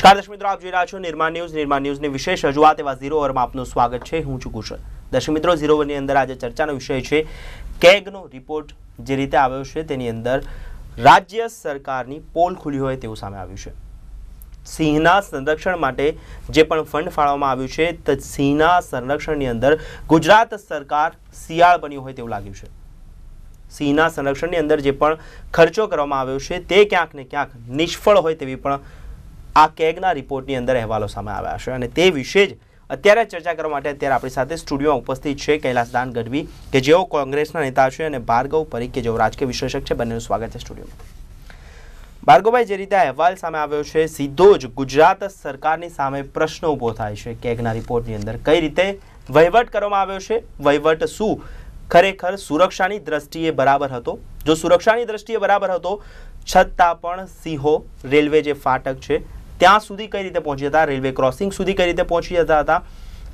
નમસ્કાર દર્શક મિત્રો આપ જોઈ રહ્યા છો નિર્માણ ન્યૂઝ નિર્માણ ન્યૂઝની વિશેષ રજૂઆત એવા ઝીરો ઓવરમાં આપનું સ્વાગત છે હું છું કુશલ દર્શક મિત્રો ઝીરો ઓવરની અંદર આજે ચર્ચાનો વિષય છે કેગનો રિપોર્ટ જે રીતે આવ્યો છે તેની અંદર રાજ્ય સરકારની પોલ ખુલ્લી હોય તેવું સામે આવ્યું છે સિંહના સંરક્ષણ માટે જે પણ ફંડ ફાળવવામાં આવ્યું છે તો સિંહના સંરક્ષણની અંદર ગુજરાત સરકાર શિયાળ બન્યું હોય તેવું લાગ્યું છે સિંહના સંરક્ષણની અંદર જે પણ ખર્ચો કરવામાં આવ્યો છે તે ક્યાંક ને ક્યાંક નિષ્ફળ હોય તેવી પણ આ કેગના રિપોર્ટની અંદર અહેવાલો સામે આવ્યા છે અને તે વિશે જ અત્યારે ચર્ચા કરવા માટે અત્યારે આપણી સાથે સ્ટુડિયોમાં ઉપસ્થિત છે કૈલાસ દાન ગઢવી કે જેઓ કોંગ્રેસના નેતા છે અને ભાર્ગવ પરીખ કે જેઓ રાજકીય વિશ્લેષક છે બંનેનું સ્વાગત છે સ્ટુડિયોમાં ભાર્ગવભાઈ જે રીતે અહેવાલ સામે આવ્યો છે સીધો જ ગુજરાત સરકારની સામે પ્રશ્ન ઊભો થાય છે કેગના રિપોર્ટની અંદર કઈ રીતે વહીવટ કરવામાં આવ્યો છે વહીવટ શું ખરેખર સુરક્ષાની દ્રષ્ટિએ બરાબર હતો જો સુરક્ષાની દ્રષ્ટિએ બરાબર હતો છતાં પણ સિંહો રેલવે જે ફાટક છે ત્યાં સુધી કઈ રીતે પહોંચી જતા રેલવે ક્રોસિંગ સુધી કઈ રીતે પહોંચી જતા હતા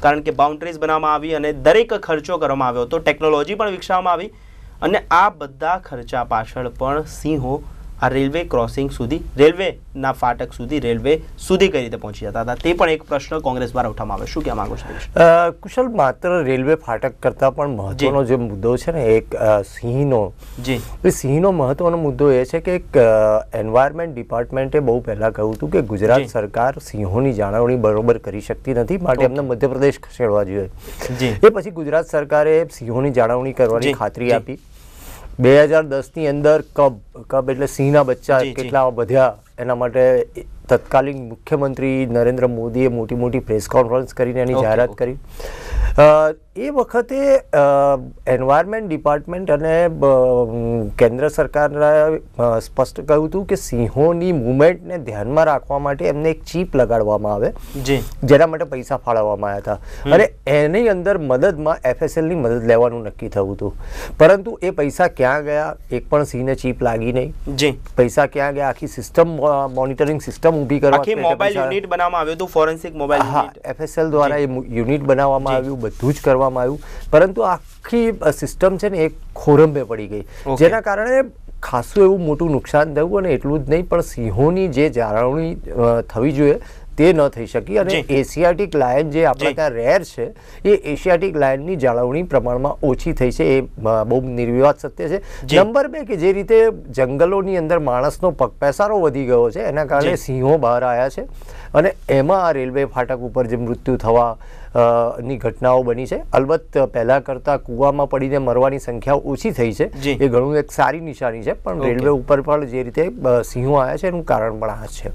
કારણ કે બાઉન્ડ્રીઝ બનાવવામાં આવી અને દરેક ખર્ચો કરવામાં આવ્યો હતો ટેકનોલોજી પણ વિકસાવવામાં આવી અને આ બધા ખર્ચા પાછળ પણ સિંહો આ રેલવે ક્રોસિંગ સુધી રેલવેના ફાટક સુધી રેલવે સુધી કઈ રીતે પહોંચી જતા હતા તે પણ એક પ્રશ્ન કોંગ્રેસ દ્વારા ઉઠાવવામાં આવે શું કહેવા માંગુ છું કુશલ માત્ર રેલવે ફાટક કરતાં પણ મહત્વનો જે મુદ્દો છે ને એક સિંહનો જે સિંહનો મહત્વનો મુદ્દો એ છે કે એક એન્વાયરમેન્ટ ડિપાર્ટમેન્ટે બહુ પહેલાં કહ્યું હતું કે ગુજરાત સરકાર સિંહોની જાળવણી બરોબર કરી શકતી નથી માટે એમને મધ્યપ્રદેશ ખસેડવા જોઈએ એ પછી ગુજરાત સરકારે સિંહોની જાળવણી કરવાની ખાતરી આપી બે હજાર દસની અંદર કબ કબ એટલે સિંહના બચ્ચા કેટલા વધ્યા એના માટે તત્કાલીન મુખ્યમંત્રી નરેન્દ્ર મોદીએ મોટી મોટી પ્રેસ કોન્ફરન્સ કરીને એની જાહેરાત કરી એ વખતે એન્વાયરમેન્ટ ડિપાર્ટમેન્ટ અને કેન્દ્ર સરકારે સ્પષ્ટ કહ્યું હતું કે સિંહોની મુવમેન્ટને ધ્યાનમાં રાખવા માટે એમને એક ચીપ લગાડવામાં આવે જેના માટે પૈસા ફાળવવામાં આવ્યા હતા અને એની અંદર મદદમાં એફએસએલની મદદ લેવાનું નક્કી થયું હતું પરંતુ એ પૈસા ક્યાં ગયા એક પણ સિંહને ચીપ લાગી નહીં જે પૈસા ક્યાં ગયા આખી સિસ્ટમ મોનિટરિંગ સિસ્ટમ ઊભી કરવા મોબાઈલ યુનિટ બનાવવામાં આવ્યું હતું ફોરેન્સિક મોબાઈલ હા એફએસએલ દ્વારા એ યુનિટ બનાવવામાં આવ્યું બધું જ કરવામાં આવ્યું પરંતુ આખી સિસ્ટમ છે ને એ ખોરંભે પડી ગઈ જેના કારણે ખાસું એવું મોટું નુકસાન થયું અને એટલું જ નહીં પણ સિંહોની જે જાળવણી થવી જોઈએ તે ન થઈ શકી અને એશિયાટિક લાયન જે આપણે ત્યાં રેર છે એ એશિયાટિક લાયનની જાળવણી પ્રમાણમાં ઓછી થઈ છે એ બહુ નિર્વિવાદ સત્ય છે નંબર બે કે જે રીતે જંગલોની અંદર માણસનો પગપેસારો વધી ગયો છે એના કારણે સિંહો બહાર આવ્યા છે અને એમાં આ રેલવે ફાટક ઉપર જે મૃત્યુ થવા ની ઘટનાઓ બની છે અલબત્ત પહેલાં કરતાં કૂવામાં પડીને મરવાની સંખ્યા ઓછી થઈ છે એ ઘણું એક સારી નિશાની છે પણ રેલવે ઉપર પણ જે રીતે સિંહો આવ્યા છે એનું કારણ પણ આ છે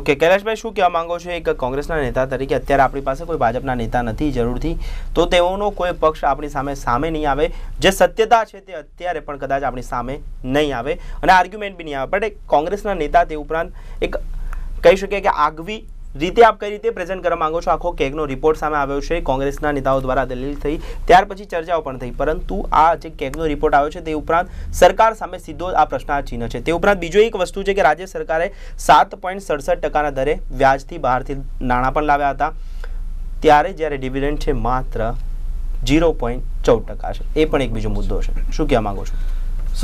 ઓકે કૈલાશભાઈ શું કહેવા માંગો છો એક કોંગ્રેસના નેતા તરીકે અત્યારે આપણી પાસે કોઈ ભાજપના નેતા નથી જરૂરથી તો તેઓનો કોઈ પક્ષ આપણી સામે સામે નહીં આવે જે સત્યતા છે તે અત્યારે પણ કદાચ આપણી સામે નહીં આવે અને આર્ગ્યુમેન્ટ બી નહીં આવે બટ એક કોંગ્રેસના નેતા તે ઉપરાંત એક કહી શકીએ કે આગવી રીતે આપ કઈ રીતે પ્રેઝન્ટ કરવા માંગો છો આખો કેગનો રિપોર્ટ સામે આવ્યો છે કોંગ્રેસના નેતાઓ દ્વારા દલીલ થઈ ત્યાર પછી ચર્ચાઓ પણ થઈ પરંતુ આ જે કેકનો રિપોર્ટ આવ્યો છે તે ઉપરાંત સરકાર સામે સીધો આ પ્રશ્નાર્થ ચિહ્ન છે તે ઉપરાંત બીજો એક વસ્તુ છે કે રાજ્ય સરકારે સાત પોઈન્ટ સડસઠ ટકાના દરે વ્યાજથી બહારથી નાણાં પણ લાવ્યા હતા ત્યારે જ્યારે ડિવિડન્ડ છે માત્ર ઝીરો પોઈન્ટ ચૌદ ટકા છે એ પણ એક બીજો મુદ્દો છે શું કહેવા માગો છો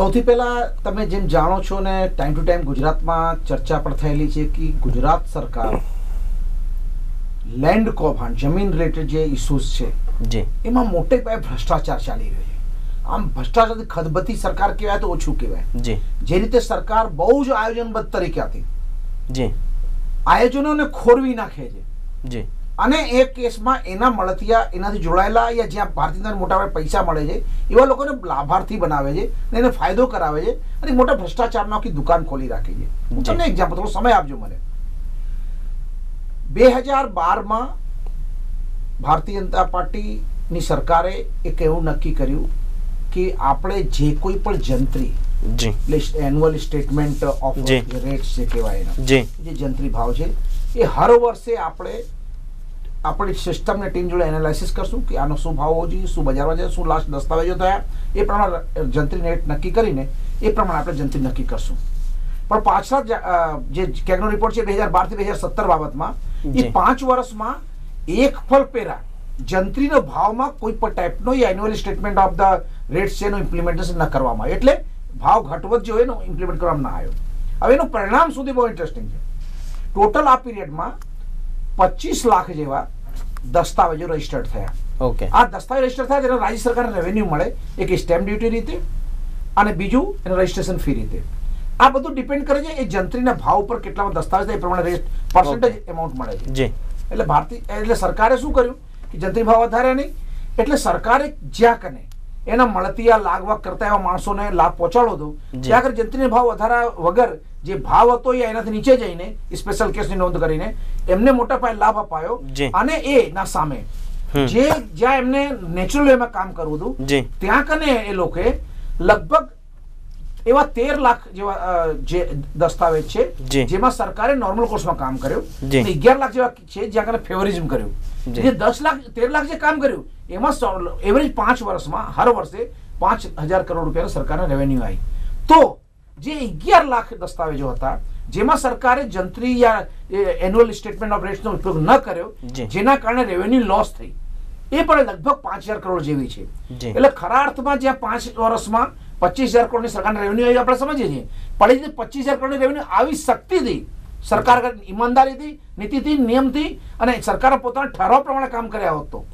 સૌથી પહેલાં તમે જેમ જાણો છો ને ટાઈમ ટુ ટાઈમ ગુજરાતમાં ચર્ચા પણ થયેલી છે કે ગુજરાત સરકાર લેન્ડ કૌભાંડ જમીન રિલેટેડ જે ઇસ્યુઝ છે જી એમાં મોટે પાયે ભ્રષ્ટાચાર ચાલી રહ્યો છે આમ ભ્રષ્ટાચારથી ખદબતી સરકાર કહેવાય તો ઓછું કહેવાય જી જે રીતે સરકાર બહુ જ આયોજનબદ્ધ તરીકે હતી જી આયોજનોને ખોરવી નાખે છે જી અને એ કેસમાં એના મળતિયા એનાથી જોડાયેલા યા જ્યાં ભારતીય મોટા પૈસા મળે છે એવા લોકોને લાભાર્થી બનાવે છે અને એને ફાયદો કરાવે છે અને મોટા ભ્રષ્ટાચારમાં આખી દુકાન ખોલી રાખે છે હું તમને એક્ઝામ્પલ થોડો સમય આપજો મને બે હજાર બારમાં ભારતીય જનતા પાર્ટીની સરકારે એક એવું નક્કી કર્યું કે આપણે જે કોઈ પણ જંત્રી એન્યુઅલ સ્ટેટમેન્ટ ઓફ રેટ્સ જે કહેવાય જે જંત્રી ભાવ છે એ હર વર્ષે આપણે આપણી સિસ્ટમ ને ટીમ જોડે એનાલિસિસ કરશું કે આનો શું ભાવ હોવો જોઈએ શું બજારમાં છે શું લાસ્ટ દસ્તાવેજો થયા એ પ્રમાણે જંત્રી રેટ નક્કી કરીને એ પ્રમાણે આપણે જંત્રી નક્કી કરશું પણ પાછલા જે કેગનો રિપોર્ટ છે બે હજાર બાર થી બે હજાર સત્તર બાબતમાં એ પાંચ વર્ષમાં એક ફળ પેરા જંત્રીના ભાવમાં કોઈ પણ ટાઈપનો એ annual statement of the rates છે એનું ઇમ્પ્લિમેન્ટેશન ન કરવામાં આવ્યું એટલે ભાવ ઘટવત જે હોય એનો ઇમ્પ્લિમેન્ટ કરવામાં ના આવ્યો હવે એનું પરિણામ સુધી બહુ ઇન્ટરેસ્ટિંગ છે ટોટલ આ પીરિયડમાં પચીસ લાખ જેવા દસ્તાવેજો રજીસ્ટર્ડ થયા ઓકે આ દસ્તાવેજ રજીસ્ટર થયા જેને રાજ્ય સરકારને રેવન્યુ મળે એક સ્ટેમ્પ ડ્યુટી રીતે અને બીજું એનું રજીસ્ટ્રેશન ફી રીતે આ બધું ડિપેન્ડ કરે છે એ જંત્રીના ભાવ પર કેટલામાં દસ્તાવેજ એ પ્રમાણે રેટ પર્સન્ટેજ એમાઉન્ટ મળે છે જી એટલે ભારતીય એટલે સરકારે શું કર્યું કે જંત્રી ભાવ વધારે નહીં એટલે સરકારે જ્યાં કને એના મળતી લાગવા કરતા એવા માણસોને લાભ પહોંચાડો દો જ્યાં આગળ જંત્રીને ભાવ વધારા વગર જે ભાવ હતો એ એનાથી નીચે જઈને સ્પેશિયલ કેસની નોંધ કરીને એમને મોટા પાયે લાભ અપાયો અને એ ના સામે જે જ્યાં એમને નેચરલ વેમાં કામ કરવું હતું ત્યાં કને એ લોકોએ લગભગ એવા તેર લાખ જેવા જે દસ્તાવેજ છે જેમાં સરકારે નોર્મલ કોર્સમાં કામ કર્યું અગિયાર લાખ જેવા છે જ્યાં આગળ ફેવરિઝમ કર્યું જે દસ લાખ તેર લાખ જે કામ કર્યું એમાં એવરેજ પાંચ વર્ષમાં હર વર્ષે પાંચ હજાર કરોડ રૂપિયાનો સરકારને રેવન્યુ આવી તો જે અગિયાર લાખ દસ્તાવેજો હતા જેમાં સરકારે જંત્રી યા એન્યુઅલ સ્ટેટમેન્ટ ઓફ રેટ્સનો ઉપયોગ ન કર્યો જેના કારણે રેવન્યુ લોસ થઈ એ પણ લગભગ પાંચ હજાર કરોડ જેવી છે એટલે ખરા અર્થમાં જ્યાં પાંચ વર્ષમાં પચીસ હજાર કરોડની સરકારની રેવન્યુ આવી આપણે સમજીએ છીએ પણ એ જે પચીસ હજાર કરોડની રેવન્યુ આવી શકતી સરકાર ઈમાનદારીથી નીતિથી નિયમથી અને સરકારે પોતાના ઠરાવ પ્રમાણે કામ કર્યા હોત તો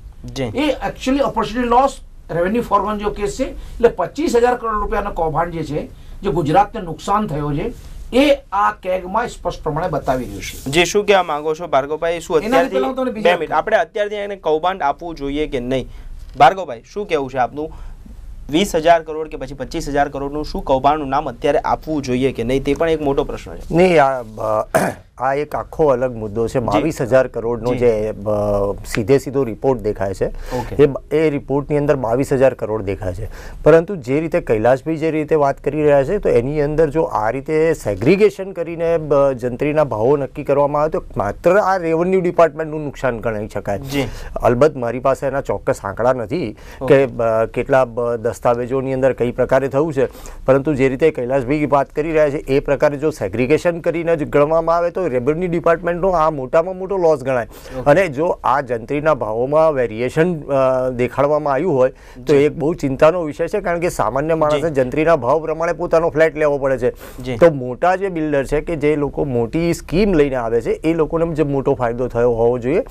એ actually opportunity loss revenue for one જો કેસ છે એટલે પચીસ હજાર કરોડ રૂપિયાનો કૌભાંડ જે છે જે ગુજરાતને નુકસાન થયો છે એ આ કેગમાં સ્પષ્ટ પ્રમાણે બતાવી રહ્યું છે જે શું કહેવા માંગો છો ભાર્ગવભાઈ શું અત્યારથી બે મિનિટ આપણે અત્યારથી એને કૌભાંડ આપવું જોઈએ કે નહીં ભાર્ગવભાઈ શું કહેવું છે આપનું વીસ હજાર કરોડ કે પછી પચીસ હજાર કરોડનું શું કૌભાંડનું નામ અત્યારે આપવું જોઈએ કે નહીં તે પણ એક મોટો પ્રશ્ન છે નહીં આ એક આખો અલગ મુદ્દો છે બાવીસ હજાર કરોડનો જે સીધે સીધો રિપોર્ટ દેખાય છે એ એ રિપોર્ટની અંદર બાવીસ હજાર કરોડ દેખાય છે પરંતુ જે રીતે કૈલાશભાઈ જે રીતે વાત કરી રહ્યા છે તો એની અંદર જો આ રીતે સેગ્રિગેશન કરીને જંત્રીના ભાવો નક્કી કરવામાં આવે તો માત્ર આ રેવન્યુ ડિપાર્ટમેન્ટનું નુકસાન ગણાવી શકાય અલબત્ત મારી પાસે એના ચોક્કસ આંકડા નથી કે કેટલા દસ્તાવેજોની અંદર કઈ પ્રકારે થયું છે પરંતુ જે રીતે કૈલાશભાઈ વાત કરી રહ્યા છે એ પ્રકારે જો સેગ્રિગેશન કરીને જ ગણવામાં આવે તો રેવન્યુ ડિપાર્ટમેન્ટનો આ મોટામાં મોટો લોસ ગણાય અને જો આ જંત્રીના ભાવોમાં વેરિએશન દેખાડવામાં આવ્યું હોય તો એક બહુ ચિંતાનો વિષય છે કારણ કે સામાન્ય માણસને જંત્રીના ભાવ પ્રમાણે પોતાનો ફ્લેટ લેવો પડે છે તો મોટા જે બિલ્ડર છે કે જે લોકો મોટી સ્કીમ લઈને આવે છે એ લોકોને જે મોટો ફાયદો થયો હોવો જોઈએ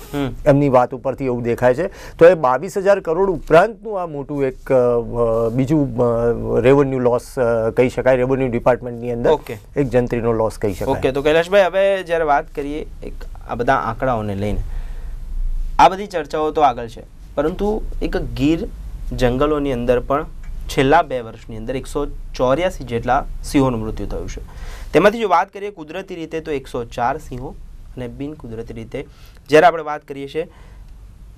એમની વાત ઉપરથી એવું દેખાય છે તો એ બાવીસ હજાર કરોડ ઉપરાંતનું આ મોટું એક બીજું રેવન્યુ લોસ કહી શકાય રેવન્યુ ડિપાર્ટમેન્ટની અંદર એક જંત્રીનો લોસ કહી શકાય ઓકે તો કૈલાશભાઈ હવે જ્યારે વાત કરીએ એક આ બધા આંકડાઓને લઈને આ બધી ચર્ચાઓ તો આગળ છે પરંતુ એક ગીર જંગલોની અંદર પણ છેલ્લા બે વર્ષની અંદર એકસો ચોર્યાસી જેટલા સિંહોનું મૃત્યુ થયું છે તેમાંથી જો વાત કરીએ કુદરતી રીતે તો એકસો ચાર સિંહો અને બિનકુદરતી રીતે જ્યારે આપણે વાત કરીએ છીએ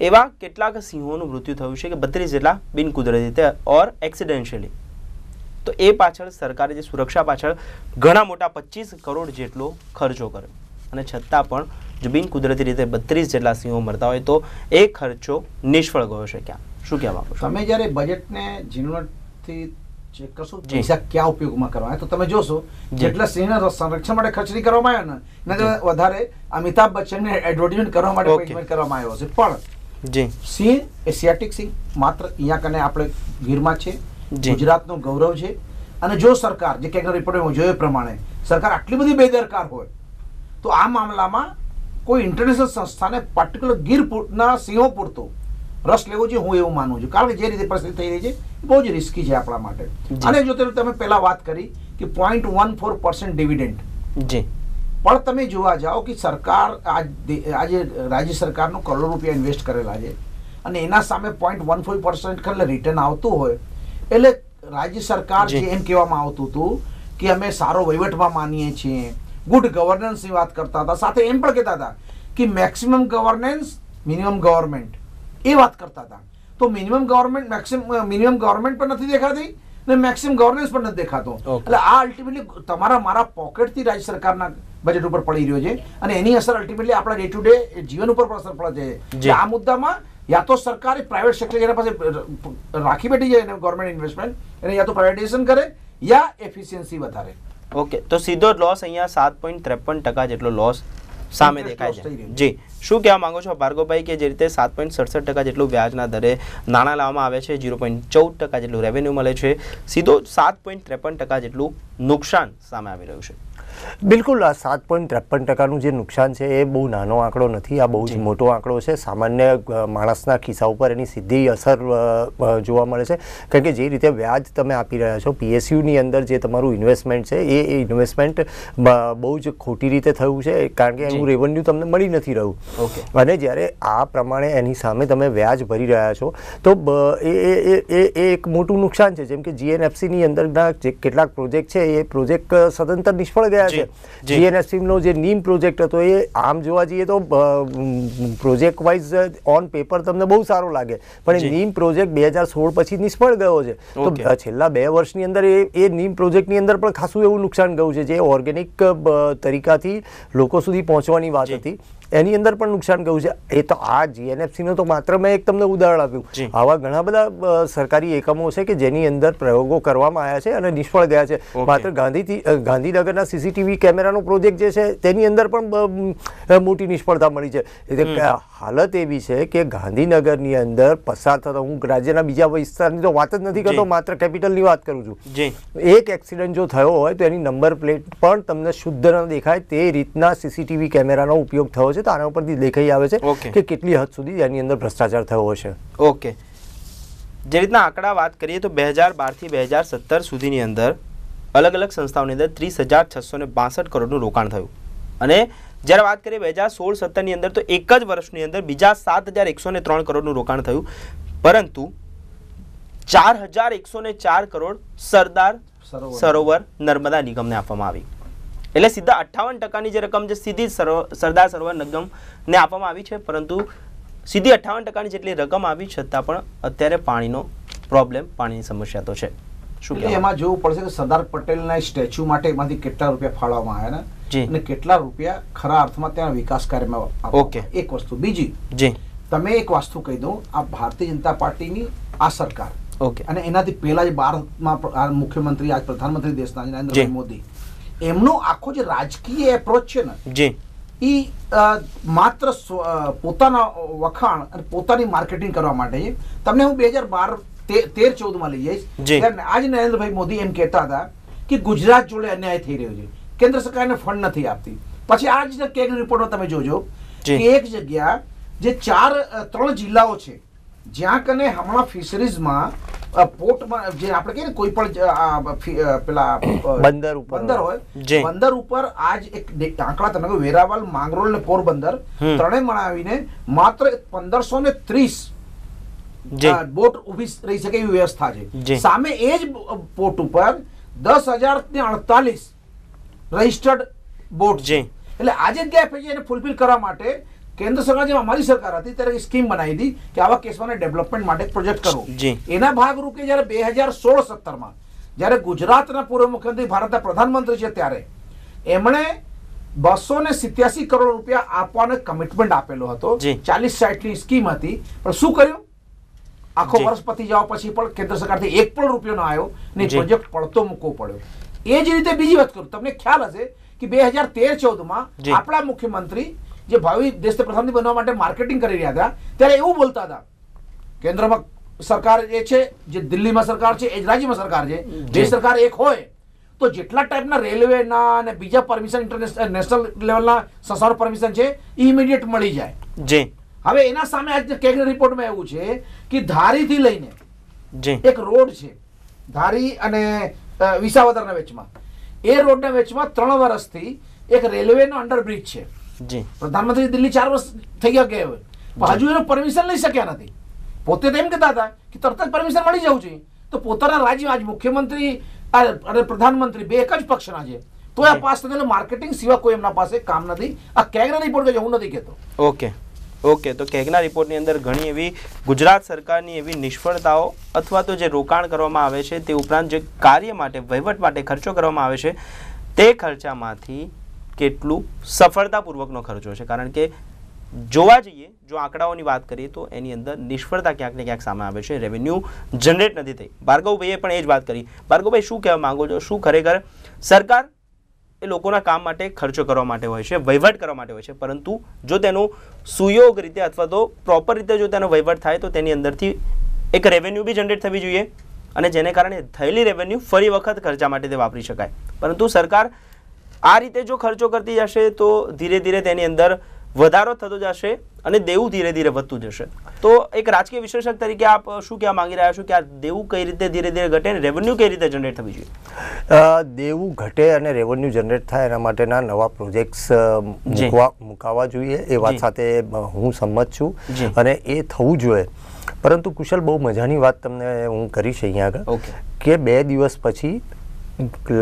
એવા કેટલાક સિંહોનું મૃત્યુ થયું છે કે બત્રીસ જેટલા બિનકુદરતી રીતે ઓર એક્સિડેન્શિયલી તો એ પાછળ સરકારે જે સુરક્ષા પાછળ ઘણા મોટા પચીસ કરોડ જેટલો ખર્ચો કર્યો અને છતાં પણ જો બિનકુદરતી રીતે બત્રીસ જેટલા સિંહો મળતા હોય તો એ ખર્ચો નિષ્ફળ ગયો છે ક્યાં શું કહેવા માંગો તમે જ્યારે બજેટને ઝીણવટથી કરશો પૈસા ક્યાં ઉપયોગમાં કરવા તમે જોશો જેટલા સિંહના સંરક્ષણ માટે ખર્ચ કરવામાં આવ્યો ને વધારે અમિતાભ બચ્ચનને એડવર્ટાઇઝમેન્ટ કરવા માટે પણ જી સિંહ એશિયાટિક સિંહ માત્ર અહીંયા કને આપણે ગીરમાં છે ગુજરાતનું ગૌરવ છે અને જો સરકાર જે ક્યાંક રિપોર્ટમાં જોયો પ્રમાણે સરકાર આટલી બધી બેદરકાર હોય તો આ મામલામાં કોઈ ઇન્ટરનેશનલ સંસ્થાને પર્ટિક્યુલર ગીરના સિંહો પૂરતો રસ લેવો છે હું એવું માનું છું કારણ કે જે રીતે પરિસ્થિતિ થઈ રહી છે બહુ જ રિસ્કી છે આપણા માટે અને જો તમે પહેલા વાત કરી કે point one four percent dividend જે પણ તમે જોવા જાઓ કે સરકાર આજે રાજ્ય સરકારનો કરોડો રૂપિયા ઇન્વેસ્ટ કરેલા છે અને એના સામે પોઈન્ટ વન ફોર પર્સન્ટ ખરેલે રિટર્ન આવતું હોય એટલે રાજ્ય સરકાર જે એમ કહેવામાં આવતું હતું કે અમે સારો વહીવટમાં માનીએ છીએ ગુડ ગવર્નન્સની વાત કરતા હતા સાથે એમ પણ કહેતા હતા કે મેક્સિમમ ગવર્નન્સ મિનિમમ ગવર્મેન્ટ એ વાત કરતા હતા તો minimum government maximum minimum government પણ નથી દેખાતી ને મેક્સિમમ ગવર્નન્સ પણ નથી દેખાતો એટલે આ અલ્ટિમેટલી તમારા મારા પોકેટથી રાજ્ય સરકારના બજેટ ઉપર પડી રહ્યો છે અને એની અસર અલ્ટિમેટલી આપણા ડે ટુ ડે જીવન ઉપર પણ અસર પડે છે આ મુદ્દામાં યા તો સરકારે પ્રાઇવેટ સેક્ટર જેના પાસે રાખી બેઠી જાય એને ગવર્મેન્ટ ઇન્વેસ્ટમેન્ટ એને યા તો પ્રાઇવેટાઇઝેશન કરે યા એફિશિયન્સી વધારે ઓકે તો સીધો લોસ અહીંયા સાત પોઈન્ટ ત્રેપન ટકા જેટલો લોસ સામે દેખાય છે જી શું કહેવા માગો છો ભાર્ગવભાઈ કે જે રીતે સાત પોઈન્ટ સડસઠ ટકા જેટલું વ્યાજના દરે નાણાં લાવવામાં આવે છે જીરો પોઈન્ટ ચૌદ ટકા જેટલું રેવન્યુ મળે છે સીધો સાત પોઈન્ટ ત્રેપન ટકા જેટલું નુકસાન સામે આવી રહ્યું છે બિલકુલ આ સાત પોઈન્ટ ત્રેપન ટકાનું જે નુકસાન છે એ બહુ નાનો આંકડો નથી આ બહુ જ મોટો આંકડો છે સામાન્ય માણસના ખિસ્સા ઉપર એની સીધી અસર જોવા મળે છે કારણ કે જે રીતે વ્યાજ તમે આપી રહ્યા છો પીએસયુની અંદર જે તમારું ઇન્વેસ્ટમેન્ટ છે એ ઇન્વેસ્ટમેન્ટ બહુ જ ખોટી રીતે થયું છે કારણ કે એનું રેવન્યુ તમને મળી નથી રહ્યું અને જ્યારે આ પ્રમાણે એની સામે તમે વ્યાજ ભરી રહ્યા છો તો એ એક મોટું નુકસાન છે જેમ કે જીએનએફસીની અંદરના જે કેટલાક પ્રોજેક્ટ છે એ પ્રોજેક્ટ સદંતર નિષ્ફળ ગયા છે જીએનએસસીનો જે નીમ પ્રોજેક્ટ હતો એ આમ જોવા જઈએ તો પ્રોજેક્ટ વાઇઝ ઓન પેપર તમને બહુ સારો લાગે પણ એ નીમ પ્રોજેક્ટ બે હજાર સોળ પછી નિષ્ફળ ગયો છે તો છેલ્લા બે વર્ષની અંદર એ એ નીમ પ્રોજેક્ટની અંદર પણ ખાસું એવું નુકસાન ગયું છે જે ઓર્ગેનિક તરીકાથી લોકો સુધી પહોંચવાની વાત હતી એની અંદર પણ નુકસાન ગયું છે એ તો આ જીએનએફસીનું તો માત્ર મેં એક તમને ઉદાહરણ આપ્યું આવા ઘણા બધા સરકારી એકમો છે કે જેની અંદર પ્રયોગો કરવામાં આવ્યા છે અને નિષ્ફળ ગયા છે માત્ર ગાંધીથી ગાંધીનગરના સીસીટીવી કેમેરાનો પ્રોજેક્ટ જે છે તેની અંદર પણ મોટી નિષ્ફળતા મળી છે એટલે હાલત એવી છે કે ગાંધીનગરની અંદર પસાર થતા હું રાજ્યના બીજા વિસ્તારની તો વાત જ નથી કરતો માત્ર કેપિટલની વાત કરું છું એક એક્સિડન્ટ જો થયો હોય તો એની નંબર પ્લેટ પણ તમને શુદ્ધ ન દેખાય તે રીતના સીસીટીવી કેમેરાનો ઉપયોગ થયો છે છે તો આના ઉપરથી દેખાઈ આવે છે કે કેટલી હદ સુધી એની અંદર ભ્રષ્ટાચાર થયો હશે ઓકે જે રીતના આંકડા વાત કરીએ તો બે હજાર બારથી બે હજાર સત્તર સુધીની અંદર અલગ અલગ સંસ્થાઓની અંદર ત્રીસ હજાર છસો ને બાસઠ કરોડનું રોકાણ થયું અને જ્યારે વાત કરીએ બે હજાર સોળ સત્તરની અંદર તો એક જ વર્ષની અંદર બીજા સાત હજાર એકસો ને ત્રણ કરોડનું રોકાણ થયું પરંતુ ચાર હજાર એકસો ને ચાર કરોડ સરદાર સરોવર નર્મદા નિગમને આપવામાં આવી એટલે સીધા અઠાવન ટકાની જે રકમ છે સીધી સરદાર સરોવર નિગમને આપવામાં આવી છે પરંતુ સીધી અઠ્ઠાવન ટકાની જેટલી રકમ આવી છતાં પણ અત્યારે પાણીનો પ્રોબ્લેમ પાણીની સમસ્યા તો છે શું એમાં જોવું પડશે કે સરદાર પટેલના સ્ટેચ્યુ માટે એમાંથી કેટલા રૂપિયા ફાળવવામાં આવ્યા ને અને કેટલા રૂપિયા ખરા અર્થમાં ત્યાં વિકાસ કાર્યમાં ઓકે એક વસ્તુ બીજી જી તમે એક વસ્તુ કહી દઉં આ ભારતીય જનતા પાર્ટીની આ સરકાર ઓકે અને એનાથી પહેલા જ ભારતમાં મુખ્યમંત્રી આજ પ્રધાનમંત્રી દેશના નરેન્દ્ર મોદી એમનો આખો જે રાજકીય એપ્રોચ છે ને જી એ માત્ર પોતાના વખાણ અને પોતાની માર્કેટિંગ કરવા માટે તમને હું બે હજાર બાર તેર ચૌદમાં લઈ જઈશ ત્યારે આજ નરેન્દ્રભાઈ મોદી એમ કહેતા હતા કે ગુજરાત જોડે અન્યાય થઈ રહ્યો છે કેન્દ્ર સરકાર એને ફંડ નથી આપતી પછી આ જ કેગ રિપોર્ટમાં તમે જોજો કે એક જગ્યા જે ચાર ત્રણ જિલ્લાઓ છે જ્યાં કને હમણાં ફિશરીઝમાં પોર્ટમાં જે આપણે કહીએ ને કોઈ પણ પેલા બંદર ઉપર બંદર હોય બંદર ઉપર આજ એક આંકડા તમે વેરાવલ માંગરોળ ને પોરબંદર ત્રણે મળાવીને માત્ર પંદરસો ને ત્રીસ બોટ ઉભી રહી શકે એવી વ્યવસ્થા છે સામે એ જ પોર્ટ ઉપર દસ હજાર ને અડતાલીસ રજિસ્ટર્ડ બોટ છે એટલે આજે ગેપ એને ફૂલફિલ કરવા માટે કેન્દ્ર સરકાર જેમાં અમારી સરકાર હતી ત્યારે સ્કીમ બનાવી હતી કે આવા કેસમાં ડેવલપમેન્ટ માટે પ્રોજેક્ટ કરો એના ભાગરૂપે જ્યારે બે હજાર સોળ સત્તરમાં જ્યારે ગુજરાતના પૂર્વ મુખ્યમંત્રી ભારતના પ્રધાનમંત્રી છે ત્યારે એમણે બસો ને સિત્યાસી કરોડ રૂપિયા આપવાનો કમિટમેન્ટ આપેલો હતો ચાલીસ સાઠની સ્કીમ હતી પણ શું કર્યું આખો વર્ષ પતી જવા પછી પણ કેન્દ્ર સરકારથી એક પણ રૂપિયો ન આવ્યો ને પ્રોજેક્ટ પડતો મૂકવો પડ્યો એ જ રીતે બીજી વાત કરું તમને ખ્યાલ હશે કે બે હજાર તેર ચૌદમાં આપણા મુખ્યમંત્રી જે ભાવિ દેશ પ્રથમની બનવા માટે માર્કેટિંગ કરી રહ્યા હતા ત્યારે એવું બોલતા હતા કેન્દ્રમાં સરકાર જે છે જે દિલ્હીમાં સરકાર છે એ જ રાજ્યમાં સરકાર છે જે સરકાર એક હોય તો જેટલા ટાઈપના રેલવેના અને બીજા પરમિશન ઇન્ટરનેશનલ નેશનલ લેવલના સંસ્થાનું પરમિશન છે એ ઇમિડિયેટ મળી જાય જી હવે એના સામે આજે કેગ રિપોર્ટમાં એવું છે કે ધારીથી લઈને એક રોડ છે ધારી અને વિસાવદરના વેચમાં એ રોડના વેચમાં ત્રણ વર્ષથી એક રેલવેનો અંડરબ્રિજ છે જી પ્રધાનમંત્રી દિલ્હી ચાર વર્ષ થઈ ગયા કે હવે હજુ એનું પરમિશન લઈ શક્યા નથી પોતે તો એમ કહેતા હતા કે તરત જ પરમિશન મળી જવું છે તો પોતાના રાજ્ય આજ મુખ્યમંત્રી અને પ્રધાનમંત્રી બે એક જ પક્ષના છે તો આ પાસ થતો માર્કેટિંગ સિવાય કોઈ એમના પાસે કામ નથી આ કેગના રિપોર્ટ કે હું નથી કહેતો ઓકે ઓકે તો કેગના રિપોર્ટની અંદર ઘણી એવી ગુજરાત સરકારની એવી નિષ્ફળતાઓ અથવા તો જે રોકાણ કરવામાં આવે છે તે ઉપરાંત જે કાર્ય માટે વહીવટ માટે ખર્ચો કરવામાં આવે છે તે ખર્ચામાંથી કેટલું સફળતાપૂર્વકનો ખર્ચો છે કારણ કે જોવા જઈએ જો આંકડાઓની વાત કરીએ તો એની અંદર નિષ્ફળતા ક્યાંક ને ક્યાંક સામે આવે છે રેવન્યુ જનરેટ નથી થઈ ભાર્ગવભાઈએ પણ એ જ વાત કરી ભાર્ગવભાઈ શું કહેવા માંગો છો શું ખરેખર સરકાર એ લોકોના કામ માટે ખર્ચો કરવા માટે હોય છે વહીવટ કરવા માટે હોય છે પરંતુ જો તેનો સુયોગ રીતે અથવા તો પ્રોપર રીતે જો તેનો વહીવટ થાય તો તેની અંદરથી એક રેવન્યુ બી જનરેટ થવી જોઈએ અને જેને કારણે થયેલી રેવન્યુ ફરી વખત ખર્ચા માટે તે વાપરી શકાય પરંતુ સરકાર આ રીતે જો ખર્ચો કરતી જશે તો ધીરે ધીરે તેની અંદર વધારો થતો જશે અને દેવું ધીરે ધીરે વધતું જશે તો એક રાજકીય વિશેષક તરીકે આપ શું કહેવા માંગી રહ્યા છો કે આ દેવું કઈ રીતે ધીરે ધીરે ઘટે અને રેવન્યુ કઈ રીતે જનરેટ થવી જોઈએ દેવું ઘટે અને રેવન્યુ જનરેટ થાય એના માટેના નવા પ્રોજેક્ટ્સ મૂકવા મુકાવા જોઈએ એ વાત સાથે હું સંમત છું અને એ થવું જોઈએ પરંતુ કુશલ બહુ મજાની વાત તમને હું કરીશ અહીંયા આગળ કે બે દિવસ પછી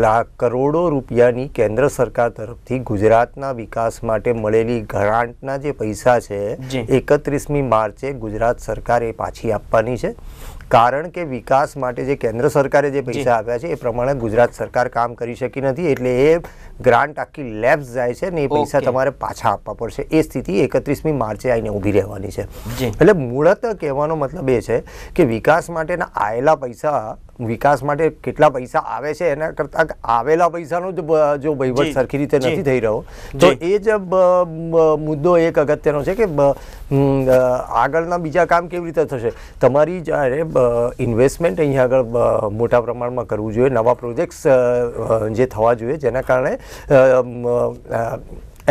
લાખ કરોડો રૂપિયાની કેન્દ્ર સરકાર તરફથી ગુજરાતના વિકાસ માટે મળેલી ગ્રાન્ટના જે પૈસા છે એકત્રીસમી માર્ચે ગુજરાત સરકાર એ પાછી આપવાની છે કારણ કે વિકાસ માટે જે કેન્દ્ર સરકારે જે પૈસા આપ્યા છે એ પ્રમાણે ગુજરાત સરકાર કામ કરી શકી નથી એટલે એ ગ્રાન્ટ આખી લેબ્સ જાય છે ને એ પૈસા તમારે પાછા આપવા પડશે એ સ્થિતિ એકત્રીસમી માર્ચે આવીને ઊભી રહેવાની છે એટલે મૂળત કહેવાનો મતલબ એ છે કે વિકાસ માટેના આયેલા પૈસા વિકાસ માટે કેટલા પૈસા આવે છે એના કરતાં આવેલા પૈસાનો જ જો વહીવટ સરખી રીતે નથી થઈ રહ્યો તો એ જ મુદ્દો એક અગત્યનો છે કે આગળના બીજા કામ કેવી રીતે થશે તમારી જ્યારે ઇન્વેસ્ટમેન્ટ અહીંયા આગળ મોટા પ્રમાણમાં કરવું જોઈએ નવા પ્રોજેક્ટ્સ જે થવા જોઈએ જેના કારણે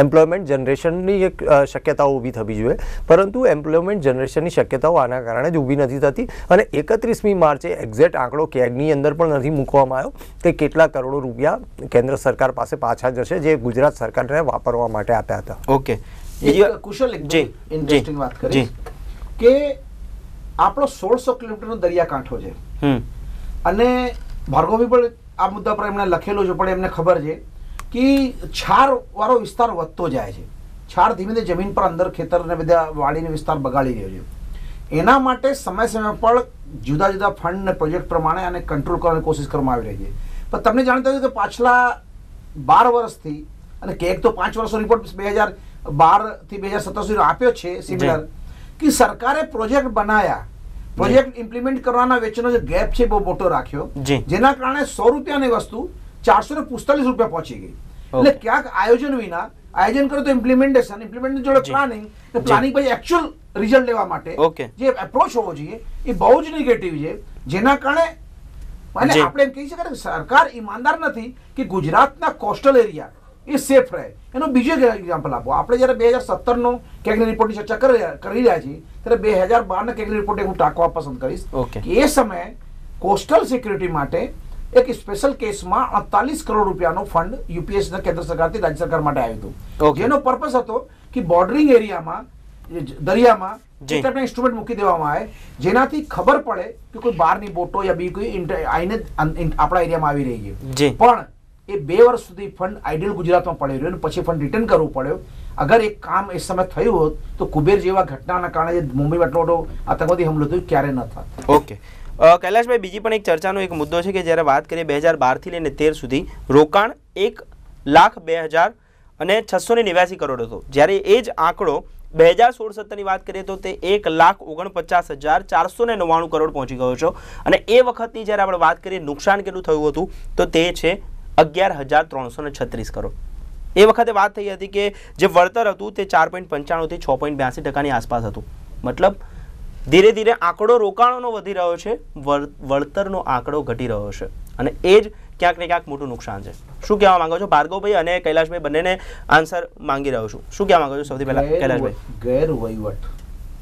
એમ્પ્લોયમેન્ટ જનરેશનની એક શક્યતાઓ ઊભી થવી જોઈએ પરંતુ એમ્પ્લોયમેન્ટ જનરેશનની શક્યતાઓ આના કારણે જ ઊભી નથી થતી અને એકત્રીસમી માર્ચે એક્ઝેક્ટ આંકડો કેગની અંદર પણ નથી મૂકવામાં આવ્યો કે કેટલા કરોડો રૂપિયા કેન્દ્ર સરકાર પાસે પાછા જશે જે ગુજરાત સરકારને વાપરવા માટે આપ્યા હતા ઓકે કુશલ ઇન્ટરેસ્ટિંગ વાત કરી કે આપણો સોળસો કિલોમીટરનો દરિયાકાંઠો છે અને ભાર્ગવી પણ આ મુદ્દા પર એમણે લખેલો છે પણ એમને ખબર છે કે વાળો વિસ્તાર વધતો જાય છે છાર ધીમે ધીમે જમીન પર અંદર ખેતરને બધા વાળીને વિસ્તાર બગાડી રહ્યો છે એના માટે સમય સમય પર જુદા જુદા ફંડ અને પ્રોજેક્ટ પ્રમાણે આને કંટ્રોલ કરવાની કોશિશ કરવામાં આવી રહી છે પણ તમને જાણતા હોય કે પાછલા બાર વર્ષથી અને કેક તો પાંચ વર્ષનો રિપોર્ટ બે હજાર બાર થી બે હજાર સત્તર સુધી આપ્યો છે સિમિલર કે સરકારે પ્રોજેક્ટ બનાયા પ્રોજેક્ટ ઇમ્પ્લિમેન્ટ કરવાના વેચનો જે ગેપ છે બહુ મોટો રાખ્યો જેના કારણે સો રૂપિયાની વસ્તુ ચારસો ને પિસ્તાલીસ રૂપિયા પહોંચી ગઈ એટલે ક્યાંક આયોજન વિના આયોજન કરો તો ઇમ્પ્લિમેન્ટેશન ઇમ્પ્લિમેન્ટેશન જોડે પ્લાનિંગ પ્લાનિંગ પછી એકચ્યુઅલ રિઝલ્ટ લેવા માટે જે એપ્રોચ હોવો જોઈએ એ બહુ જ નેગેટિવ છે જેના કારણે આપણે એમ કહી શકાય કે સરકાર ઈમાનદાર નથી કે ગુજરાતના કોસ્ટલ એરિયા એ સેફ રહે એનો બીજો એક્ઝામ્પલ આપો આપણે જયારે બે હજાર સત્તરનો કેગની રિપોર્ટની ચર્ચા કરી રહ્યા છીએ ત્યારે બે હજાર બારના કેગની રિપોર્ટ હું ટાંકવા પસંદ કરીશ કે એ સમયે કોસ્ટલ સિક્યુરિટી માટે એક સ્પેશિયલ કેસમાં અડતાલીસ કરોડ રૂપિયાનો ફંડ યુપીએસના કેન્દ્ર સરકારથી રાજ્ય સરકાર માટે આવ્યું હતું જેનો પર્પસ હતો કે બોર્ડરિંગ એરિયામાં દરિયામાં ઇન્સ્ટ્રુમેન્ટ મૂકી દેવામાં આવે જેનાથી ખબર પડે કે કોઈ બહારની બોટો યા બી કોઈ આઈને આપણા એરિયામાં આવી રહી છે પણ એ બે વર્ષ સુધી ફંડ આઈડિયલ ગુજરાતમાં પડ્યો રહ્યો અને પછી ફંડ રિટર્ન કરવું પડ્યો અગર એક કામ એ સમય થયું હોત તો કુબેર જેવા ઘટનાના કારણે મુંબઈમાં આટલો મોટો આતંકવાદી હુમલો થયો ક્યારે ન થાય ઓકે કૈલાશભાઈ બીજી પણ એક ચર્ચાનો એક મુદ્દો છે કે જ્યારે વાત કરીએ બે હજાર બારથી લઈને તેર સુધી રોકાણ એક લાખ બે હજાર અને છસો ને નેવ્યાસી કરોડ હતો જ્યારે એ જ આંકડો બે હજાર સોળ સત્તરની વાત કરીએ તો તે એક લાખ ઓગણપચાસ હજાર ચારસો ને નવ્વાણું કરોડ પહોંચી ગયો છો અને એ વખતની જ્યારે આપણે વાત કરીએ નુકસાન કેટલું થયું હતું તો તે છે અગિયાર હજાર ત્રણસો ને છત્રીસ કરોડ એ વખતે વાત થઈ હતી કે જે વળતર હતું તે ચાર પોઈન્ટ પંચાણુંથી છ પોઈન્ટ બ્યાસી ટકાની આસપાસ હતું મતલબ ધીરે ધીરે આંકડો રોકાણોનો વધી રહ્યો છે વળતરનો આંકડો ઘટી રહ્યો છે અને એ જ ક્યાંક ને ક્યાંક મોટું નુકસાન છે શું કહેવા માંગો છો ભાર્ગવભાઈ અને કૈલાશભાઈ બંનેને આન્સર માંગી રહ્યો છું શું કહેવા માંગો છો સૌથી પહેલા કૈલાશભાઈ ગેરવહીવટ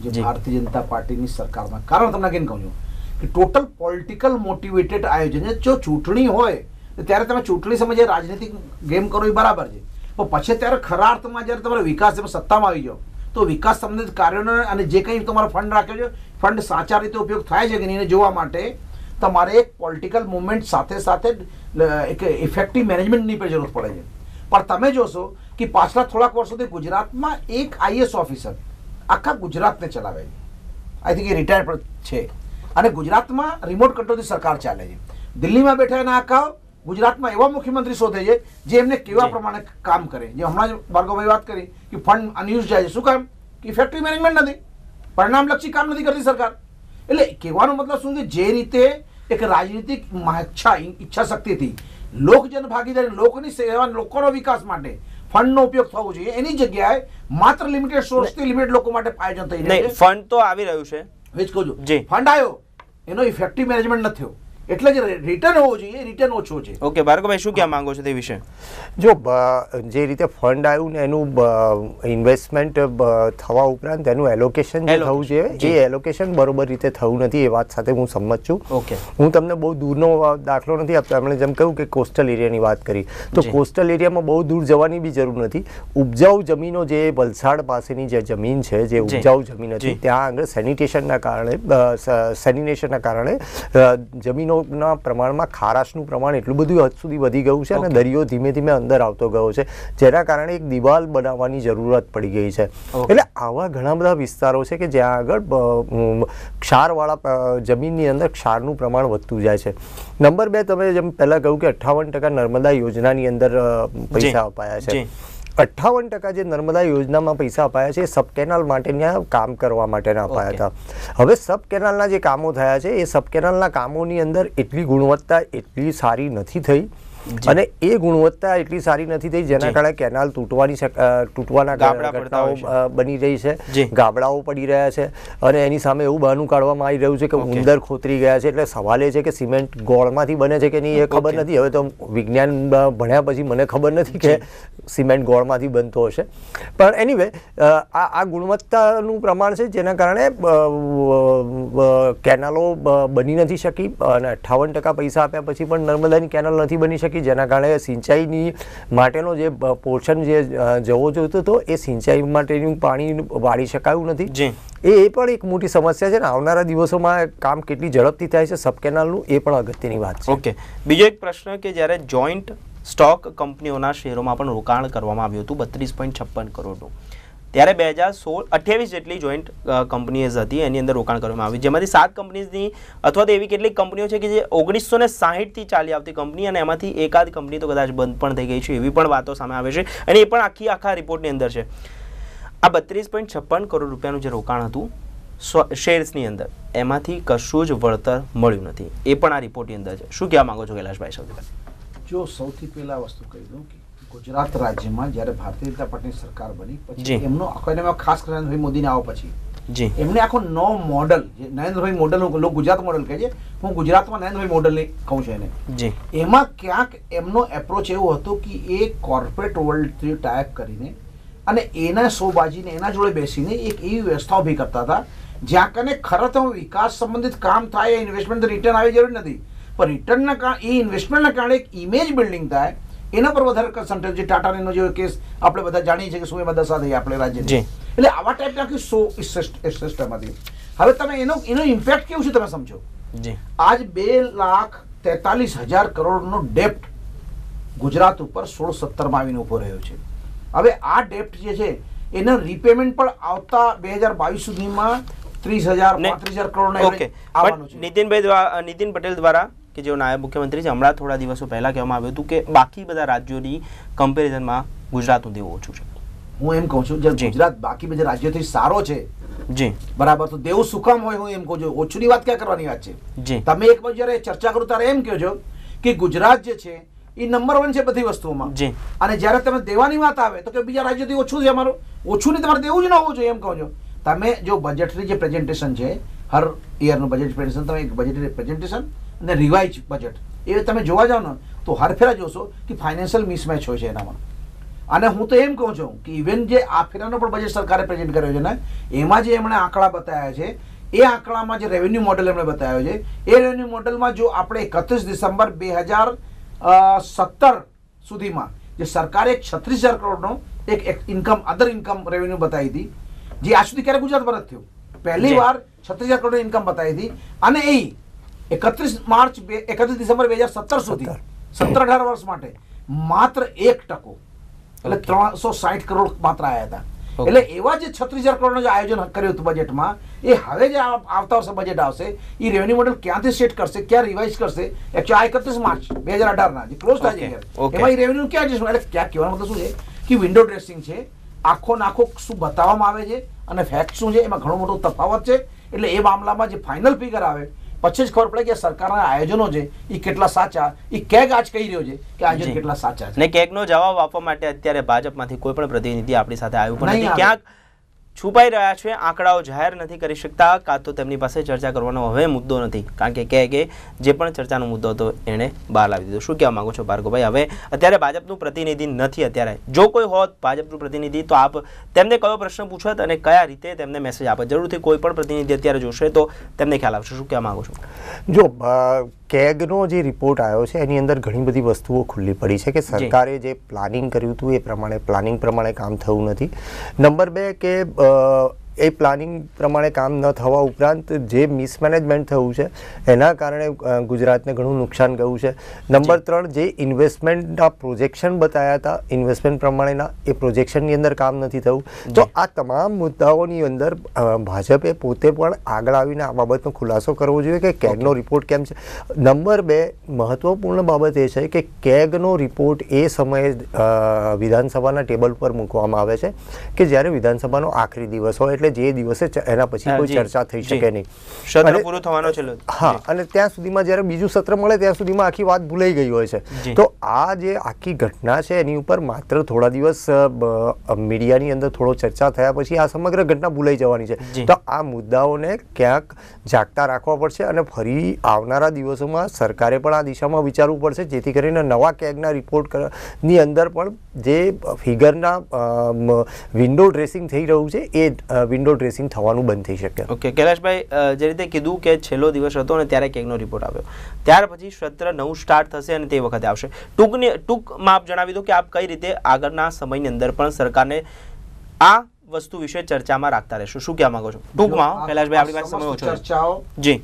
જે ભારતીય જનતા પાર્ટીની સરકારમાં કારણ તમને કેમ કહું છું કે ટોટલ પોલિટિકલ મોટિવેટેડ આયોજન જો ચૂંટણી હોય ત્યારે તમે ચૂંટણી સમય જે રાજનીતિક ગેમ કરો એ બરાબર છે પણ પછી ત્યારે ખરા અર્થમાં જ્યારે તમારે વિકાસ સત્તામાં આવી જાઓ તો વિકાસ સંબંધિત કાર્યોનો અને જે કંઈ તમારો ફંડ રાખ્યો છે ફંડ સાચા રીતે ઉપયોગ થાય છે કે નહીં જોવા માટે તમારે એક પોલિટિકલ મુવમેન્ટ સાથે સાથે એક ઇફેક્ટિવ મેનેજમેન્ટની પણ જરૂર પડે છે પણ તમે જોશો કે પાછલા થોડાક વર્ષોથી ગુજરાતમાં એક આઈએસ ઓફિસર આખા ગુજરાતને ચલાવે છે આઈ થિંક એ રિટાયર્ડ છે અને ગુજરાતમાં રિમોટ કંટ્રોલથી સરકાર ચાલે છે દિલ્હીમાં બેઠા એના આખા ગુજરાતમાં એવા મુખ્યમંત્રી શોધે છે જે એમને કેવા પ્રમાણે કામ કરે જે હમણાં જ ભાર્ગવભાઈ વાત કરી કે ફંડ અનયુઝ જાય છે શું કામ કે ફેક્ટરી મેનેજમેન્ટ નથી પરિણામલક્ષી કામ નથી કરતી સરકાર એટલે કહેવાનો મતલબ શું છે જે રીતે એક રાજનીતિક ઈચ્છા ઈચ્છા શક્તિથી લોકજન ભાગીદારી લોકોની સેવા લોકોનો વિકાસ માટે ફંડનો ઉપયોગ થવો જોઈએ એની જગ્યાએ માત્ર લિમિટેડ સોર્સથી લિમિટેડ લોકો માટે આયોજન થઈ રહ્યું ફંડ તો આવી રહ્યું છે વેચ કહું ફંડ આવ્યો એનો ઇફેક્ટિવ મેનેજમેન્ટ નથી થયો એટલે જ રિટર્ન હોવો જોઈએ રિટર્ન ઓછો છે ઓકે ભાર્ગવભાઈ શું કહેવા માંગો છો તે વિશે જો જે રીતે ફંડ આવ્યું ને એનું ઇન્વેસ્ટમેન્ટ થવા ઉપરાંત એનું એલોકેશન જે થવું જોઈએ એ એલોકેશન બરોબર રીતે થયું નથી એ વાત સાથે હું સંમત છું ઓકે હું તમને બહુ દૂરનો દાખલો નથી આપતો એમણે જેમ કહ્યું કે કોસ્ટલ એરિયાની વાત કરી તો કોસ્ટલ એરિયામાં બહુ દૂર જવાની બી જરૂર નથી ઉપજાઉ જમીનો જે વલસાડ પાસેની જે જમીન છે જે ઉપજાઉ જમીન હતી ત્યાં આગળ સેનિટેશનના કારણે સેનિટેશનના કારણે જમીનો પાણીના પ્રમાણમાં ખારાશનું પ્રમાણ એટલું બધું હદ સુધી વધી ગયું છે અને દરિયો ધીમે ધીમે અંદર આવતો ગયો છે જેના કારણે એક દિવાલ બનાવવાની જરૂરત પડી ગઈ છે એટલે આવા ઘણા બધા વિસ્તારો છે કે જ્યાં આગળ ક્ષારવાળા જમીનની અંદર ક્ષારનું પ્રમાણ વધતું જાય છે નંબર બે તમે જેમ પહેલાં કહ્યું કે અઠ્ઠાવન ટકા નર્મદા યોજનાની અંદર પૈસા અપાયા છે અઠ્ઠાવન ટકા જે નર્મદા યોજનામાં પૈસા અપાયા છે એ સબ કેનાલ માટેના કામ કરવા માટેના અપાયા હતા હવે સબ કેનાલના જે કામો થયા છે એ સબ કેનાલના કામોની અંદર એટલી ગુણવત્તા એટલી સારી નથી થઈ અને એ ગુણવત્તા એટલી સારી નથી થઈ જેના કારણે કેનાલ તૂટવાની તૂટવાના ઘટનાઓ બની રહી છે ગાબડાઓ પડી રહ્યા છે અને એની સામે એવું બહાનું કાઢવામાં આવી રહ્યું છે કે ઉંદર ખોતરી ગયા છે એટલે સવાલ એ છે કે સિમેન્ટ ગોળમાંથી બને છે કે નહીં એ ખબર નથી હવે તો વિજ્ઞાન ભણ્યા પછી મને ખબર નથી કે સિમેન્ટ ગોળમાંથી બનતો હશે પણ એનીવે આ આ ગુણવત્તાનું પ્રમાણ છે જેના કારણે કેનાલો બની નથી શકી અને અઠાવન ટકા પૈસા આપ્યા પછી પણ નર્મદાની કેનાલ નથી બની શકી શકી જેના કારણે સિંચાઈની માટેનો જે પોર્શન જે જવો જોઈતો હતો એ સિંચાઈ માટેનું પાણી વાળી શકાયું નથી એ પણ એક મોટી સમસ્યા છે ને આવનારા દિવસોમાં કામ કેટલી ઝડપથી થાય છે સબ કેનાલનું એ પણ અગત્યની વાત છે ઓકે બીજો એક પ્રશ્ન કે જ્યારે જોઈન્ટ સ્ટોક કંપનીઓના શેરોમાં પણ રોકાણ કરવામાં આવ્યું હતું બત્રીસ પોઈન્ટ છપ્પન કરોડનું ત્યારે બે હજાર સોળ અઠ્યાવીસ જેટલી જોઈન્ટ કંપનીઝ હતી એની અંદર રોકાણ કરવામાં આવી જેમાંથી સાત કંપનીઝની અથવા તો એવી કેટલીક કંપનીઓ છે કે જે ઓગણીસો ને સાહીઠથી ચાલી આવતી કંપની અને એમાંથી એકાદ કંપની તો કદાચ બંધ પણ થઈ ગઈ છે એવી પણ વાતો સામે આવે છે અને એ પણ આખી આખા રિપોર્ટની અંદર છે આ બત્રીસ પોઈન્ટ છપ્પન કરોડ રૂપિયાનું જે રોકાણ હતું શેર્સની અંદર એમાંથી કશું જ વળતર મળ્યું નથી એ પણ આ રિપોર્ટની અંદર છે શું કહેવા માગો છો કૈલાશભાઈ સૌથી જો સૌથી પહેલા વસ્તુ કહી દઉં કે ગુજરાત રાજ્યમાં જ્યારે ભારતીય જનતા પાર્ટીની સરકાર બની પછી એમનો આખો એને ખાસ કરીને નરેન્દ્રભાઈ મોદીને આવો પછી જી એમને આખો નો મોડલ જે નરેન્દ્રભાઈ મોડલ હું ગુજરાત મોડલ કહે છે હું ગુજરાતમાં નરેન્દ્રભાઈ મોડલને કહું છું એને જી એમાં ક્યાંક એમનો એપ્રોચ એવો હતો કે એ કોર્પોરેટ વર્લ્ડથી ટાઈપ કરીને અને એના સોબાજીને એના જોડે બેસીને એક એવી વ્યવસ્થા ઊભી કરતા હતા જ્યાં કને ખરેખર વિકાસ સંબંધિત કામ થાય ઇન્વેસ્ટમેન્ટ રિટર્ન આવી જરૂર નથી પણ રિટર્નના કારણે એ ઇન્વેસ્ટમેન્ટના કારણે એક ઇમેજ બિલ્ડિંગ થાય એના પર વધારે કન્સન્ટ્રેટ જે ટાટાનો જે કેસ આપણે બધા જાણીએ છીએ કે શું એમાં દશા થઈ આપણે રાજ્યની એટલે આવા ટાઈપના કિસ્સો સિસ્ટમ હતી હવે તમે એનો એનો ઇમ્પેક્ટ કેવું છે તમે સમજો આજ બે લાખ તેતાલીસ હજાર કરોડનો ડેપ્ટ ગુજરાત ઉપર સોળ સત્તરમાં આવીને ઉભો રહ્યો છે હવે આ ડેપ્ટ જે છે એના રીપેમેન્ટ પણ આવતા બે હજાર બાવીસ સુધીમાં ત્રીસ હજાર પાંત્રીસ હજાર કરોડ નીતિનભાઈ દ્વારા નીતિન પટેલ દ્વારા કે જેઓ નાયબ મુખ્યમંત્રી છે હમણાં થોડા દિવસો પહેલાં કહેવામાં આવ્યું હતું કે બાકી બધા રાજ્યોની કમ્પેરિઝનમાં ગુજરાતનું દેવું ઓછું છે હું એમ કહું છું જે ગુજરાત બાકી બધા રાજ્યોથી સારો છે જી બરાબર તો દેવું શું હોય હું એમ કહું છું ઓછુંની વાત ક્યાં કરવાની વાત છે જી તમે એક બાજુ જ્યારે ચર્ચા કરો ત્યારે એમ કહો છો કે ગુજરાત જે છે એ નંબર વન છે બધી વસ્તુઓમાં જી અને જ્યારે તમે દેવાની વાત આવે તો કે બીજા રાજ્યોથી ઓછું છે અમારું ઓછું નહીં તમારે દેવું જ ન હોવું જોઈએ એમ કહો છો તમે જો બજેટની જે પ્રેઝન્ટેશન છે હર ઇયરનું બજેટ પ્રેઝન્ટેશન તમે એક બજેટરી પ્રેઝન્ટેશન ને રિવાઇઝ બજેટ એ તમે જોવા જાઓ ને તો હરફેરા જોશો કે ફાઇનાન્શિયલ મિસમેચ હોય છે એનામાં અને હું તો એમ કહું છું કે ઇવન જે આ ફેરાનો પણ બજેટ સરકારે પ્રેઝન્ટ કર્યો છે ને એમાં જે એમણે આંકડા બતાવ્યા છે એ આંકડામાં જે રેવન્યુ મોડેલ એમણે બતાવ્યો છે એ રેવન્યુ મોડેલમાં જો આપણે એકત્રીસ ડિસેમ્બર બે હજાર સત્તર સુધીમાં જે સરકારે છત્રીસ હજાર કરોડનો એક ઇન્કમ અધર ઇન્કમ રેવન્યુ બતાવી હતી જે આજ સુધી ક્યારે ગુજરાતમાં નથી થયું પહેલી વાર છત્રીસ હજાર કરોડની ઇન્કમ બતાવી હતી અને એ એકત્રીસ માર્ચ બે એકત્રીસ ડિસેમ્બર બે હજાર સત્તર સુધી સત્તર અઢાર વર્ષ માટે માત્ર એક ટકો એટલે ત્રણસો સાઠ કરોડ માત્ર આવ્યા હતા એટલે એવા જે છત્રીસ હજાર કરોડનું જે આયોજન કર્યું હતું બજેટમાં એ હવે જે આવતા વર્ષે બજેટ આવશે એ રેવન્યુ મોડેલ ક્યાંથી સેટ કરશે ક્યાં રિવાઇઝ કરશે એકસો આ એકત્રીસ માર્ચ બે હજાર અઢારના જે ક્લોઝ થાય છે એમાં એ રેવન્યુ ક્યાં જશે એટલે ક્યાં કહેવાનો મતલબ શું છે કે વિન્ડો ડ્રેસિંગ છે આખો નાખો શું બતાવવામાં આવે છે અને ફેક્ટ શું છે એમાં ઘણો મોટો તફાવત છે એટલે એ મામલામાં જે ફાઇનલ ફિગર આવે પછી જ ખબર પડે કે સરકારના આયોજનો છે એ કેટલા સાચા એ કેગ આજ કહી રહ્યો છે કે આયોજન કેટલા સાચા છે ને કેગનો જવાબ આપવા માટે અત્યારે ભાજપમાંથી કોઈ પણ પ્રતિનિધિ આપણી સાથે આવ્યું પણ ક્યાંક છુપાઈ રહ્યા છે આંકડાઓ જાહેર નથી કરી શકતા કાં તો તેમની પાસે ચર્ચા કરવાનો હવે મુદ્દો નથી કારણ કે કહે કે જે પણ ચર્ચાનો મુદ્દો હતો એણે બહાર લાવી દીધો શું કહેવા માગો છો ભાર્ગવભાઈ હવે અત્યારે ભાજપનું પ્રતિનિધિ નથી અત્યારે જો કોઈ હોત ભાજપનું પ્રતિનિધિ તો આપ તેમને કયો પ્રશ્ન પૂછત અને કયા રીતે તેમને મેસેજ આપત જરૂરથી કોઈ પણ પ્રતિનિધિ અત્યારે જોશે તો તેમને ખ્યાલ આવશે શું કહેવા માગો છો જો કેગનો જે રિપોર્ટ આવ્યો છે એની અંદર ઘણી બધી વસ્તુઓ ખુલ્લી પડી છે કે સરકારે જે પ્લાનિંગ કર્યું હતું એ પ્રમાણે પ્લાનિંગ પ્રમાણે કામ થયું નથી નંબર બે કે એ પ્લાનિંગ પ્રમાણે કામ ન થવા ઉપરાંત જે મિસમેનેજમેન્ટ થયું છે એના કારણે ગુજરાતને ઘણું નુકસાન ગયું છે નંબર ત્રણ જે ઇન્વેસ્ટમેન્ટના પ્રોજેક્શન બતાવ્યા હતા ઇન્વેસ્ટમેન્ટ પ્રમાણેના એ પ્રોજેક્શનની અંદર કામ નથી થયું તો આ તમામ મુદ્દાઓની અંદર ભાજપે પોતે પણ આગળ આવીને આ બાબતનો ખુલાસો કરવો જોઈએ કે કેગનો રિપોર્ટ કેમ છે નંબર બે મહત્વપૂર્ણ બાબત એ છે કે કેગનો રિપોર્ટ એ સમયે વિધાનસભાના ટેબલ પર મૂકવામાં આવે છે કે જ્યારે વિધાનસભાનો આખરી દિવસ હોય એટલે જે દિવસે એના પછી કોઈ ચર્ચા થઈ શકે નહીં સત્ર પૂરો થવાનો છે હા અને ત્યાં સુધીમાં જ્યારે બીજું સત્ર મળે ત્યાં સુધીમાં આખી વાત ભૂલાઈ ગઈ હોય છે તો આ જે આખી ઘટના છે એની ઉપર માત્ર થોડા દિવસ મીડિયાની અંદર થોડો ચર્ચા થયા પછી આ સમગ્ર ઘટના ભૂલાઈ જવાની છે તો આ મુદ્દાઓને ક્યાંક જાગતા રાખવા પડશે અને ફરી આવનારા દિવસોમાં સરકારે પણ આ દિશામાં વિચારવું પડશે જેથી કરીને નવા કેગના રિપોર્ટ ની અંદર પણ જે ફિગરના વિન્ડો ડ્રેસિંગ થઈ રહ્યું છે એ વિન્ડો ડ્રેસિંગ થવાનું બંધ થઈ શકે ઓકે કૈલાશભાઈ જે રીતે કીધું કે છેલ્લો દિવસ હતો અને ત્યારે કેકનો રિપોર્ટ આવ્યો ત્યાર પછી સત્ર નવું સ્ટાર્ટ થશે અને તે વખતે આવશે ટૂંકને ટૂંકમાં આપ જણાવી દો કે આપ કઈ રીતે આગળના સમયની અંદર પણ સરકારને આ વસ્તુ વિશે ચર્ચામાં રાખતા રહેશું શું કહેવા માંગો છો ટૂંકમાં કૈલાશભાઈ આપણી પાસે સમય ઓછો ચર્ચાઓ જી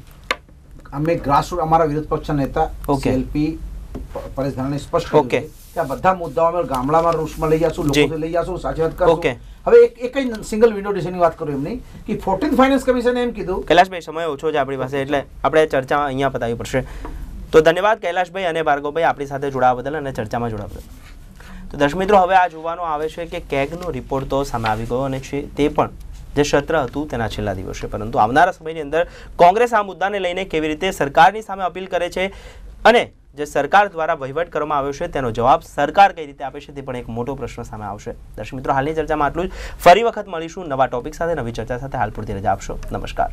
અમે ગ્રાસરૂટ અમારા વિરોધ પક્ષના નેતા ઓકે એલપી પરેશ ધાનાણી સ્પષ્ટ ઓકે બધા મુદ્દાઓ અમે ગામડામાં રૂસમાં લઈ જશું લોકો લઈ જશું સાચી વાત કરશું હવે એક એક જ સિંગલ વિન્ડો ડિઝાઇનની વાત કરું એમની કે ફોર્ટીન ફાઇનાન્સ કમિશને એમ કીધું કૈલાશભાઈ સમય ઓછો છે આપણી પાસે એટલે આપણે ચર્ચા અહીંયા પતાવી પડશે તો ધન્યવાદ કૈલાશભાઈ અને ભાર્ગવભાઈ આપણી સાથે જોડાવા બદલ અને ચર્ચામાં જોડાવા બદલ તો દર્શક હવે આ જોવાનો આવે છે કે કેગનો રિપોર્ટ તો સામે આવી ગયો અને છે તે પણ જે સત્ર હતું તેના છેલ્લા દિવસે પરંતુ આવનારા સમયની અંદર કોંગ્રેસ આ મુદ્દાને લઈને કેવી રીતે સરકારની સામે અપીલ કરે છે અને જે સરકાર દ્વારા વહીવટ કરવામાં આવ્યો છે તેનો જવાબ સરકાર કઈ રીતે આપે છે તે પણ એક મોટો પ્રશ્ન સામે આવશે દર્શક મિત્રો હાલની ચર્ચામાં આટલું જ ફરી વખત મળીશું નવા ટોપિક સાથે નવી ચર્ચા સાથે હાલ પૂરતી રજા આપશો નમસ્કાર